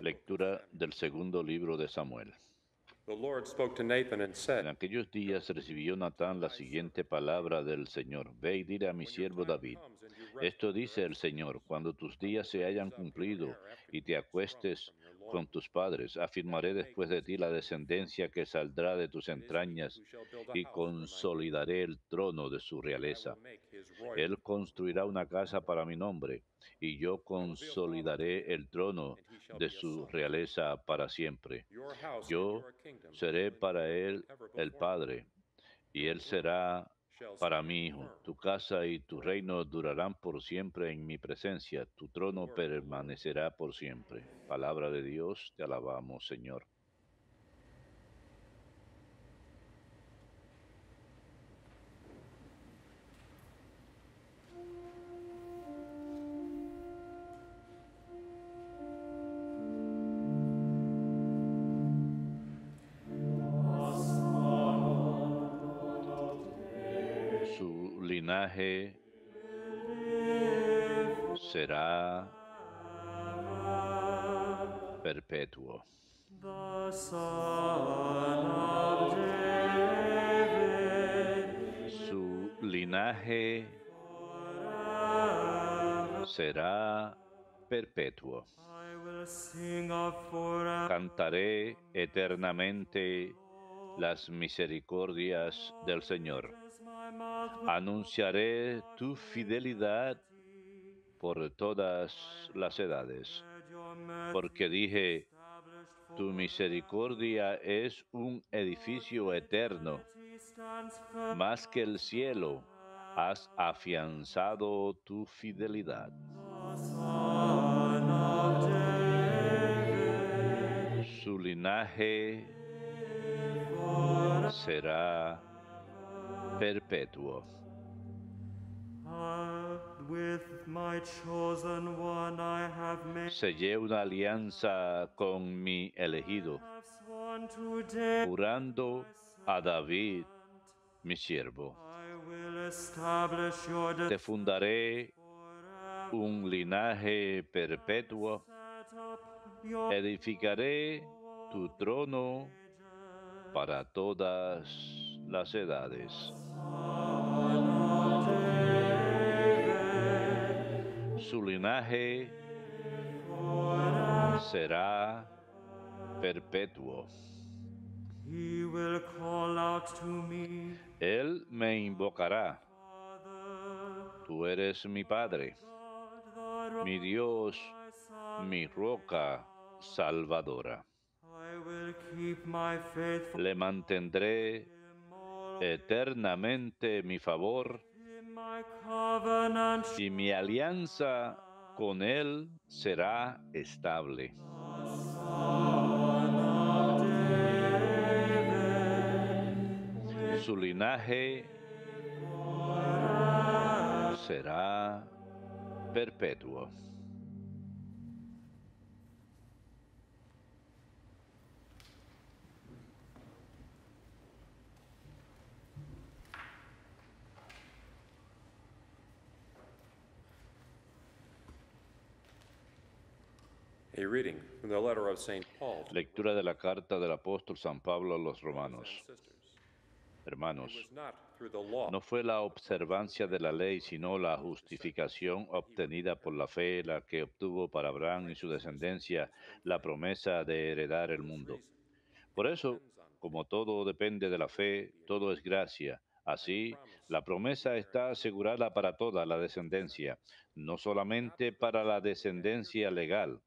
Lectura del segundo libro de Samuel. En aquellos días recibió Natán la siguiente palabra del Señor. Ve y dile a mi siervo David, esto dice el Señor, cuando tus días se hayan cumplido y te acuestes con tus padres, afirmaré después de ti la descendencia que saldrá de tus entrañas y consolidaré el trono de su realeza. Él construirá una casa para mi nombre, y yo consolidaré el trono de su realeza para siempre. Yo seré para él el Padre, y él será para mi hijo. Tu casa y tu reino durarán por siempre en mi presencia, tu trono permanecerá por siempre. Palabra de Dios, te alabamos, Señor. será perpetuo. Su linaje será perpetuo. Cantaré eternamente las misericordias del Señor. Anunciaré tu fidelidad por todas las edades, porque dije, tu misericordia es un edificio eterno, más que el cielo, has afianzado tu fidelidad. Su linaje será perpetuo. Sellé una alianza con mi elegido, jurando a David, mi siervo. Te fundaré un linaje perpetuo, edificaré tu trono para todas las edades. Su linaje será perpetuo. Él me invocará. Tú eres mi Padre, mi Dios, mi roca salvadora. Le mantendré eternamente mi favor y mi alianza con Él será estable. Su linaje será perpetuo. Lectura de la carta del apóstol San Pablo a los romanos. Hermanos, no fue la observancia de la ley, sino la justificación obtenida por la fe la que obtuvo para Abraham y su descendencia la promesa de heredar el mundo. Por eso, como todo depende de la fe, todo es gracia. Así, la promesa está asegurada para toda la descendencia, no solamente para la descendencia legal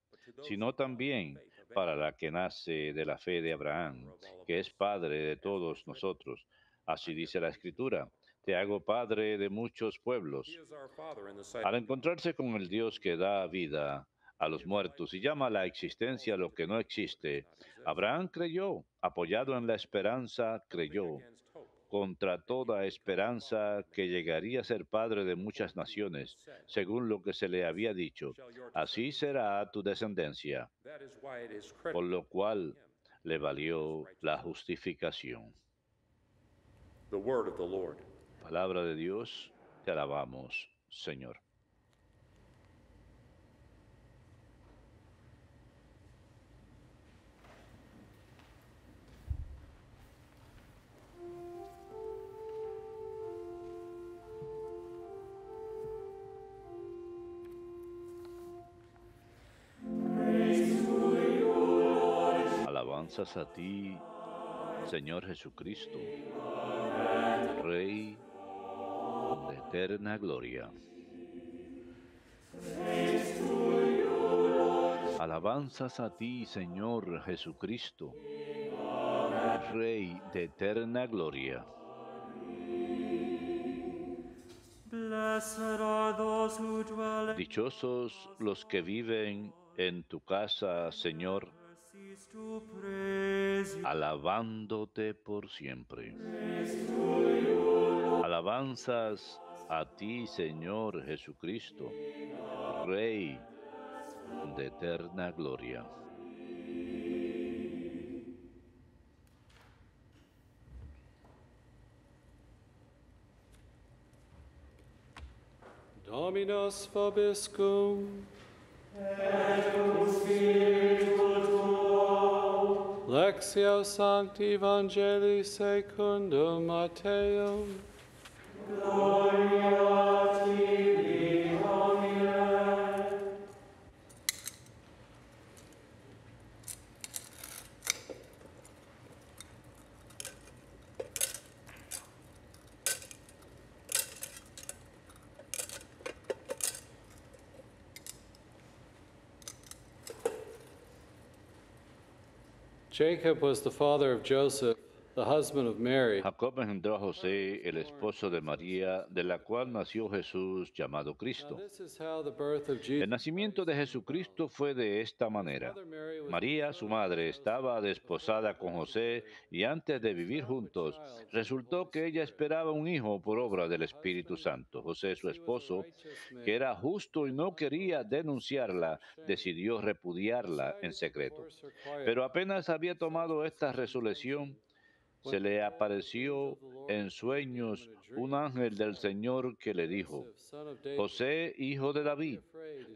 sino también para la que nace de la fe de Abraham, que es Padre de todos nosotros. Así dice la Escritura, te hago Padre de muchos pueblos. Al encontrarse con el Dios que da vida a los muertos y llama a la existencia lo que no existe, Abraham creyó, apoyado en la esperanza, creyó contra toda esperanza que llegaría a ser padre de muchas naciones, según lo que se le había dicho. Así será tu descendencia, por lo cual le valió la justificación. Palabra de Dios, te alabamos, Señor. a ti, Señor Jesucristo, Rey de eterna gloria. Alabanzas a ti, Señor Jesucristo, Rey de eterna gloria. Dichosos los que viven en tu casa, Señor alabándote por siempre. Alabanzas a ti, Señor Jesucristo, Rey de eterna gloria. Dominus vobiscum. Lectio Sancti Evangelii Secundum Mateum. Gloria a Jacob was the father of Joseph. Jacob engendró a José, el esposo de María, de la cual nació Jesús llamado Cristo. El nacimiento de Jesucristo fue de esta manera. María, su madre, estaba desposada con José y antes de vivir juntos, resultó que ella esperaba un hijo por obra del Espíritu Santo. José, su esposo, que era justo y no quería denunciarla, decidió repudiarla en secreto. Pero apenas había tomado esta resolución, se le apareció en sueños un ángel del Señor que le dijo, José, hijo de David,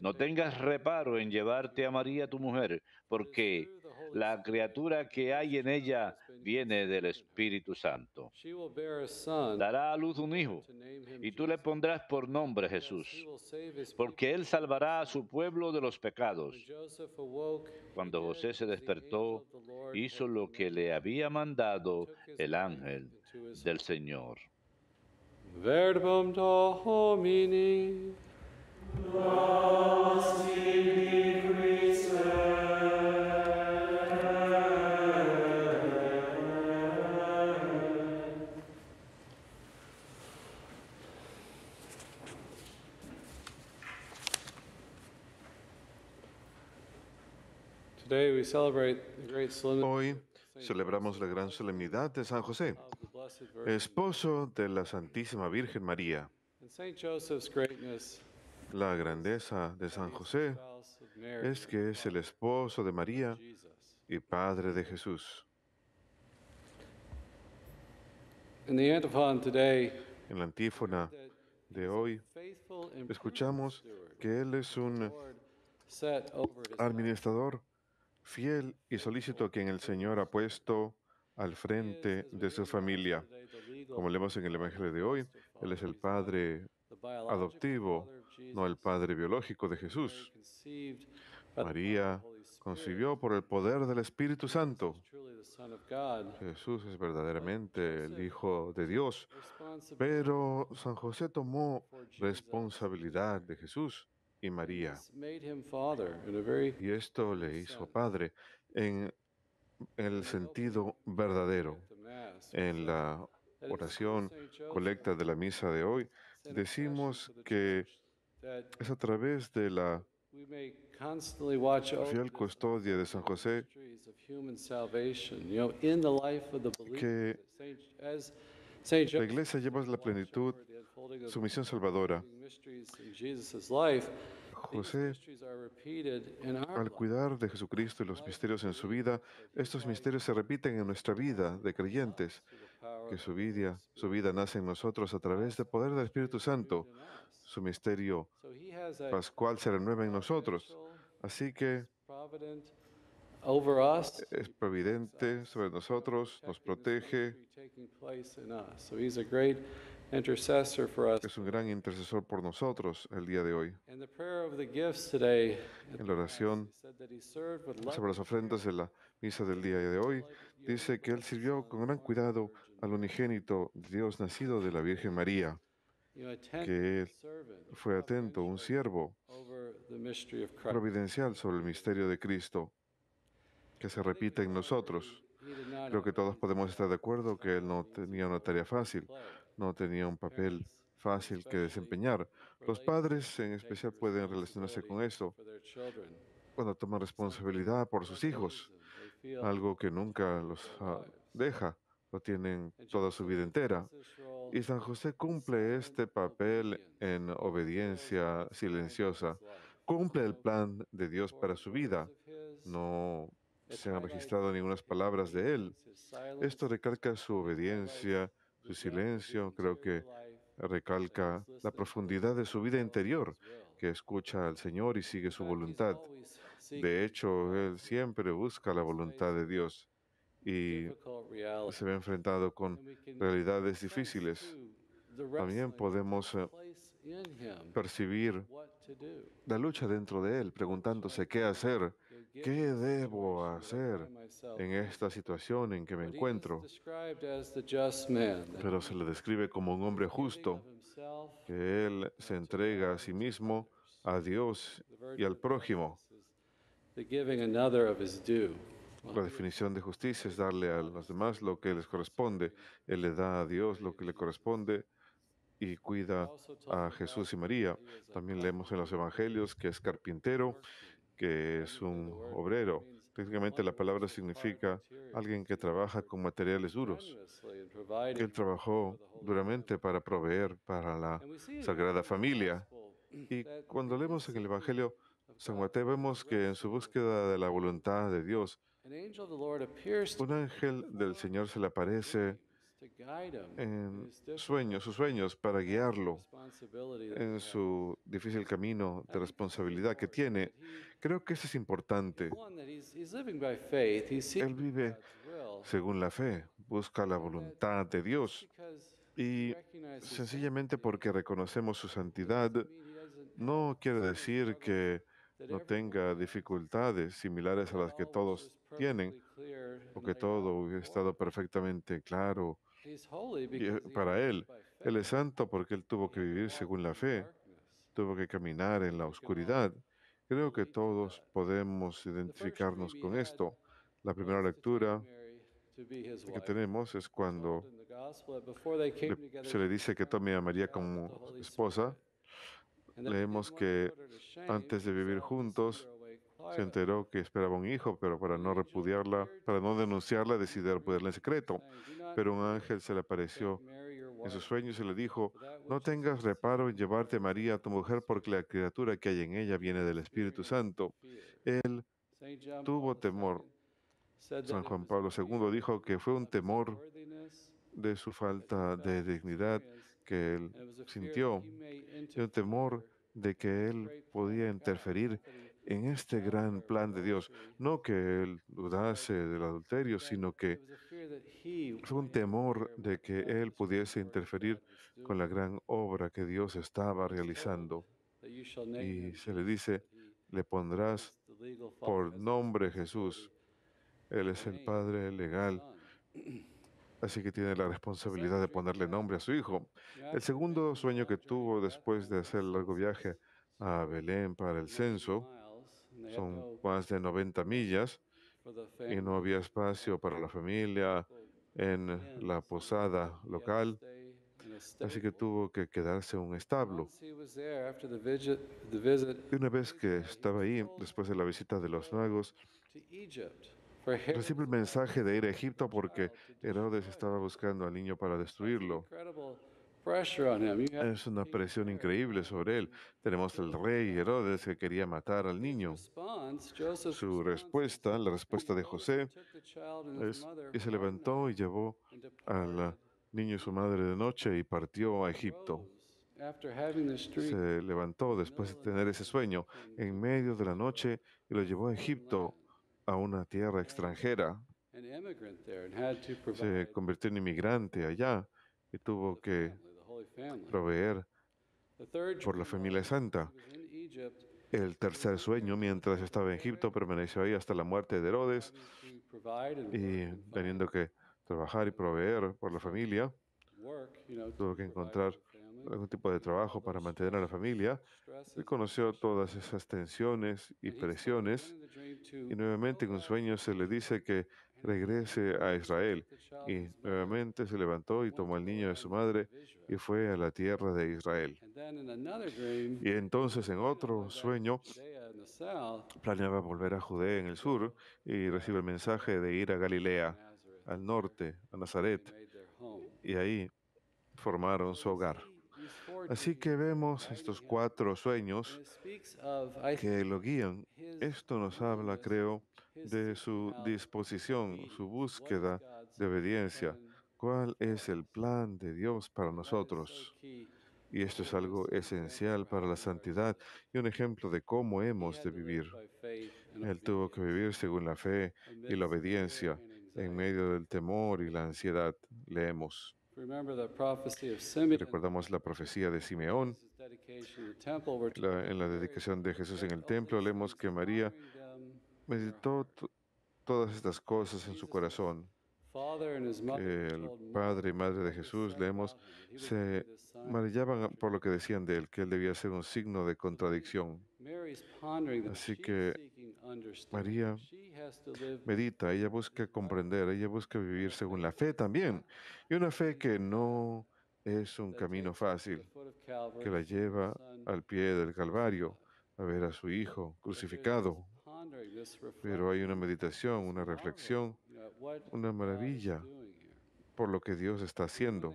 no tengas reparo en llevarte a María tu mujer, porque la criatura que hay en ella viene del Espíritu Santo. Dará a luz un hijo y tú le pondrás por nombre Jesús, porque él salvará a su pueblo de los pecados. Cuando José se despertó, hizo lo que le había mandado el ángel del Señor. Hoy celebramos la gran solemnidad de San José, esposo de la Santísima Virgen María. La grandeza de San José es que es el esposo de María y padre de Jesús. En la antífona de hoy escuchamos que Él es un administrador fiel y solícito a quien el Señor ha puesto al frente de su familia. Como leemos en el Evangelio de hoy, Él es el Padre adoptivo, no el Padre biológico de Jesús. María concibió por el poder del Espíritu Santo. Jesús es verdaderamente el Hijo de Dios, pero San José tomó responsabilidad de Jesús y María. Y esto le hizo padre en el sentido verdadero. En la oración colecta de la misa de hoy, decimos que es a través de la fiel custodia de San José que la iglesia lleva la plenitud su misión salvadora. José, al cuidar de Jesucristo y los misterios en su vida, estos misterios se repiten en nuestra vida de creyentes, que su vida, su vida nace en nosotros a través del poder del Espíritu Santo. Su misterio pascual se renueva en nosotros. Así que es providente sobre nosotros, nos protege. Es un gran intercesor por nosotros el día de hoy. en la oración sobre las ofrendas de la misa del día de hoy, dice que él sirvió con gran cuidado al unigénito Dios nacido de la Virgen María, que él fue atento, un siervo providencial sobre el misterio de Cristo, que se repite en nosotros. Creo que todos podemos estar de acuerdo que él no tenía una tarea fácil no tenía un papel fácil que desempeñar. Los padres en especial pueden relacionarse con eso cuando toman responsabilidad por sus hijos, algo que nunca los ah, deja, lo tienen toda su vida entera. Y San José cumple este papel en obediencia silenciosa, cumple el plan de Dios para su vida, no se han registrado ninguna palabras de él. Esto recalca su obediencia su silencio creo que recalca la profundidad de su vida interior, que escucha al Señor y sigue su voluntad. De hecho, él siempre busca la voluntad de Dios y se ve enfrentado con realidades difíciles. También podemos eh, percibir la lucha dentro de él, preguntándose qué hacer ¿Qué debo hacer en esta situación en que me encuentro? Pero se le describe como un hombre justo, que él se entrega a sí mismo, a Dios y al prójimo. La definición de justicia es darle a los demás lo que les corresponde. Él le da a Dios lo que le corresponde y cuida a Jesús y María. También leemos en los Evangelios que es carpintero que es un obrero. Técnicamente la palabra significa alguien que trabaja con materiales duros. Él trabajó duramente para proveer para la Sagrada Familia. Y cuando leemos en el Evangelio, San Mateo vemos que en su búsqueda de la voluntad de Dios, un ángel del Señor se le aparece en este sueños, sus sueños para guiarlo en su difícil camino de responsabilidad que tiene. Creo que eso es importante. Él vive según la fe, busca la voluntad de Dios y sencillamente porque reconocemos su santidad no quiere decir que no tenga dificultades similares a las que todos tienen, o que todo hubiera estado perfectamente claro eh, para Él, Él es santo porque Él tuvo que vivir según la fe, tuvo que caminar en la oscuridad. Creo que todos podemos identificarnos con esto. La primera lectura que tenemos es cuando se le dice que tome a María como esposa. Leemos que antes de vivir juntos, se enteró que esperaba un hijo, pero para no repudiarla, para no denunciarla, decidió repudiarla en secreto. Pero un ángel se le apareció en sus sueños y le dijo, no tengas reparo en llevarte a María, tu mujer, porque la criatura que hay en ella viene del Espíritu Santo. Él tuvo temor. San Juan Pablo II dijo que fue un temor de su falta de dignidad que él sintió, y un temor de que él podía interferir en este gran plan de Dios. No que él dudase del adulterio, sino que fue un temor de que él pudiese interferir con la gran obra que Dios estaba realizando. Y se le dice, le pondrás por nombre Jesús. Él es el Padre legal. Así que tiene la responsabilidad de ponerle nombre a su hijo. El segundo sueño que tuvo después de hacer el largo viaje a Belén para el censo son más de 90 millas y no había espacio para la familia en la posada local, así que tuvo que quedarse en un establo. Y una vez que estaba ahí, después de la visita de los magos, recibe el mensaje de ir a Egipto porque Herodes estaba buscando al niño para destruirlo. Es una presión increíble sobre él. Tenemos el rey Herodes que quería matar al niño. Su respuesta, la respuesta de José, es, y se levantó y llevó al niño y su madre de noche y partió a Egipto. Se levantó después de tener ese sueño en medio de la noche y lo llevó a Egipto, a una tierra extranjera. Se convirtió en inmigrante allá y tuvo que proveer por la familia santa. El tercer sueño, mientras estaba en Egipto, permaneció ahí hasta la muerte de Herodes y teniendo que trabajar y proveer por la familia, tuvo que encontrar algún tipo de trabajo para mantener a la familia. Él conoció todas esas tensiones y presiones y nuevamente en un sueño se le dice que regrese a Israel. Y nuevamente se levantó y tomó al niño de su madre y fue a la tierra de Israel. Y entonces en otro sueño planeaba volver a Judea en el sur y recibe el mensaje de ir a Galilea, al norte, a Nazaret, y ahí formaron su hogar. Así que vemos estos cuatro sueños que lo guían. Esto nos habla, creo, de su disposición, su búsqueda de obediencia. ¿Cuál es el plan de Dios para nosotros? Y esto es algo esencial para la santidad y un ejemplo de cómo hemos de vivir. Él tuvo que vivir según la fe y la obediencia en medio del temor y la ansiedad. Leemos. Recordamos la profecía de Simeón. en la dedicación de Jesús en el templo, leemos que María meditó pues, todas estas cosas en su corazón. el padre y madre de Jesús, leemos, se marillaban por lo que decían de él, que él debía ser un signo de contradicción. Así que María medita, ella busca comprender, ella busca vivir según la fe también. Y una fe que no es un camino fácil, que la lleva al pie del Calvario a ver a su hijo crucificado pero hay una meditación, una reflexión, una maravilla por lo que Dios está haciendo.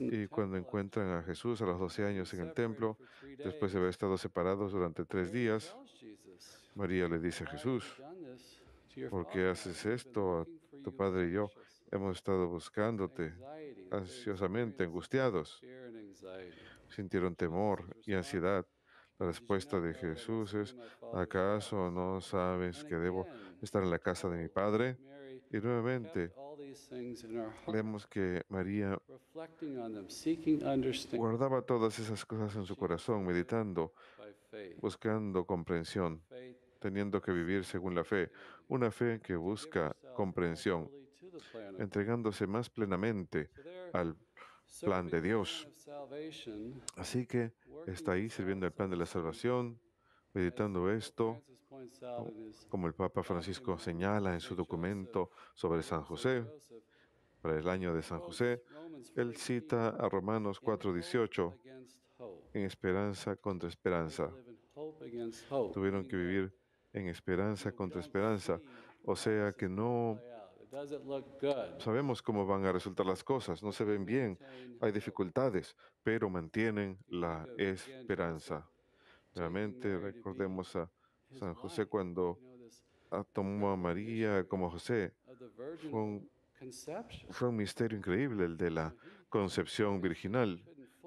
Y cuando encuentran a Jesús a los 12 años en el templo, después de haber estado separados durante tres días, María le dice a Jesús, ¿por qué haces esto tu padre y yo? Hemos estado buscándote ansiosamente, angustiados. Sintieron temor y ansiedad. La respuesta de Jesús es, ¿acaso no sabes que debo estar en la casa de mi Padre? Y nuevamente vemos que María guardaba todas esas cosas en su corazón, meditando, buscando comprensión, teniendo que vivir según la fe, una fe que busca comprensión, entregándose más plenamente al plan de Dios. Así que está ahí sirviendo el plan de la salvación, meditando esto, como el Papa Francisco señala en su documento sobre San José, para el año de San José, él cita a Romanos 4:18, en esperanza contra esperanza. Tuvieron que vivir en esperanza contra esperanza, o sea que no Sabemos cómo van a resultar las cosas, no se ven bien, hay dificultades, pero mantienen la esperanza. Realmente recordemos a San José cuando tomó a María como José. Fue un, fue un misterio increíble el de la concepción virginal.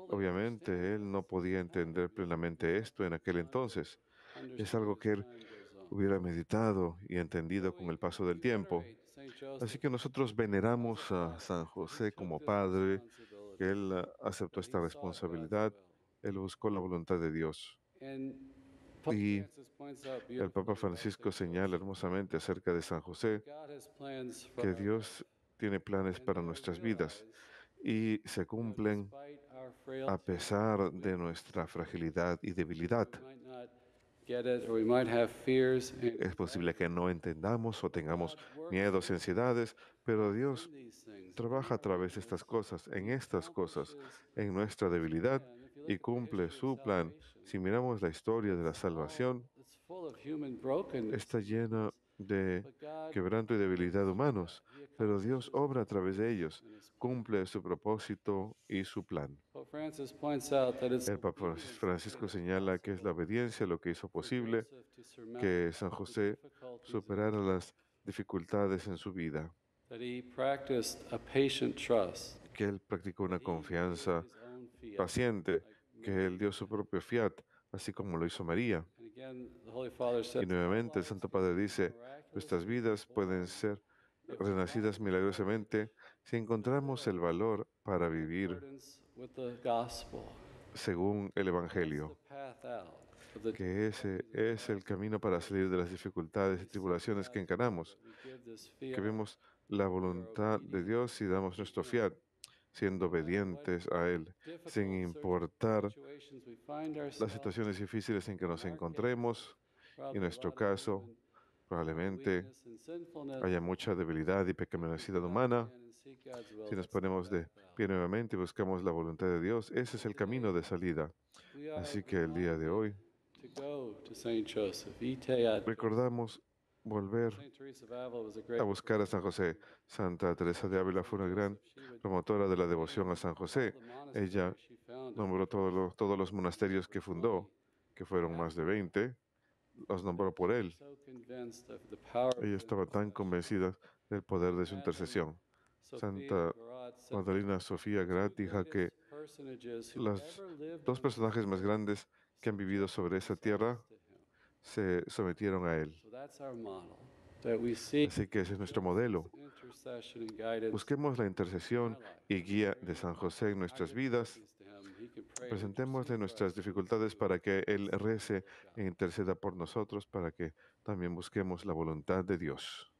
Obviamente él no podía entender plenamente esto en aquel entonces. Es algo que él hubiera meditado y entendido con el paso del tiempo. Así que nosotros veneramos a San José como Padre, que él aceptó esta responsabilidad, él buscó la voluntad de Dios. Y el Papa Francisco señala hermosamente acerca de San José que Dios tiene planes para nuestras vidas y se cumplen a pesar de nuestra fragilidad y debilidad. Es posible que no entendamos o tengamos miedos y ansiedades, pero Dios trabaja a través de estas cosas, en estas cosas, en nuestra debilidad y cumple su plan. Si miramos la historia de la salvación, está llena de quebranto y debilidad humanos, pero Dios obra a través de ellos, cumple su propósito y su plan. El Papa Francisco señala que es la obediencia lo que hizo posible que San José superara las dificultades en su vida, que él practicó una confianza paciente, que él dio su propio fiat, así como lo hizo María. Y nuevamente el Santo Padre dice, nuestras vidas pueden ser renacidas milagrosamente si encontramos el valor para vivir según el Evangelio, que ese es el camino para salir de las dificultades y tribulaciones que encaramos, que vemos la voluntad de Dios y damos nuestro fiat, siendo obedientes a Él, sin importar las situaciones difíciles en que nos encontremos. En nuestro caso, probablemente haya mucha debilidad y pecaminosidad humana si nos ponemos de pie nuevamente y buscamos la voluntad de Dios, ese es el camino de salida. Así que el día de hoy recordamos volver a buscar a San José. Santa Teresa de Ávila fue una gran promotora de la devoción a San José. Ella nombró todos los, monasterios que fundó, que fueron más de 20, los nombró por él. Ella estaba tan convencida del poder de su intercesión. Santa Madalena Sofía Gratija dijo que los dos personajes más grandes que han vivido sobre esa tierra se sometieron a él. Así que ese es nuestro modelo. Busquemos la intercesión y guía de San José en nuestras vidas. Presentémosle nuestras dificultades para que Él rece e interceda por nosotros, para que también busquemos la voluntad de Dios.